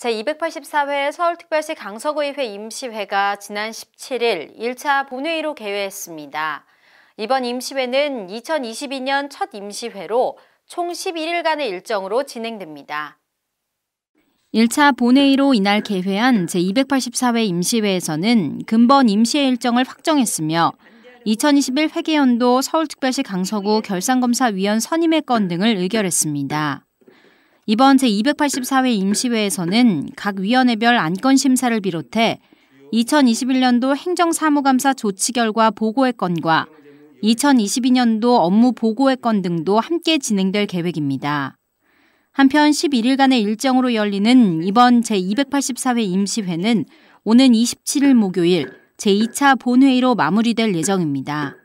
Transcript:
제284회 서울특별시 강서구의회 임시회가 지난 17일 1차 본회의로 개회했습니다. 이번 임시회는 2022년 첫 임시회로 총 11일간의 일정으로 진행됩니다. 1차 본회의로 이날 개회한 제284회 임시회에서는 근본 임시회 일정을 확정했으며 2021 회계연도 서울특별시 강서구 결산검사위원 선임의 건 등을 의결했습니다. 이번 제284회 임시회에서는 각 위원회별 안건 심사를 비롯해 2021년도 행정사무감사 조치 결과 보고의 건과 2022년도 업무 보고의 건 등도 함께 진행될 계획입니다. 한편 11일간의 일정으로 열리는 이번 제284회 임시회는 오는 27일 목요일 제2차 본회의로 마무리될 예정입니다.